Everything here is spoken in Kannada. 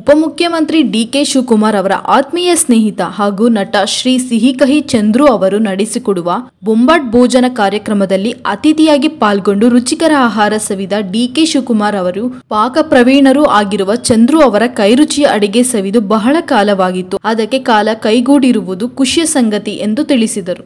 ಉಪಮುಖ್ಯಮಂತ್ರಿ ಡಿಕೆ ಶಿವಕುಮಾರ್ ಅವರ ಆತ್ಮೀಯ ಸ್ನೇಹಿತ ಹಾಗೂ ನಟ ಶ್ರೀ ಸಿಹಿಕಹಿ ಚಂದ್ರು ಅವರು ನಡೆಸಿಕೊಡುವ ಬೊಂಬಾಟ್ ಭೋಜನ ಕಾರ್ಯಕ್ರಮದಲ್ಲಿ ಅತಿಥಿಯಾಗಿ ಪಾಲ್ಗೊಂಡು ರುಚಿಕರ ಆಹಾರ ಸವಿದ ಡಿಕೆ ಶಿವಕುಮಾರ್ ಅವರು ಪಾಕ ಪ್ರವೀಣರು ಆಗಿರುವ ಚಂದ್ರು ಅವರ ಕೈರುಚಿಯ ಅಡಿಗೆ ಸವಿದು ಬಹಳ ಕಾಲವಾಗಿತ್ತು ಅದಕ್ಕೆ ಕಾಲ ಕೈಗೂಡಿರುವುದು ಖುಷಿಯ ಸಂಗತಿ ಎಂದು ತಿಳಿಸಿದರು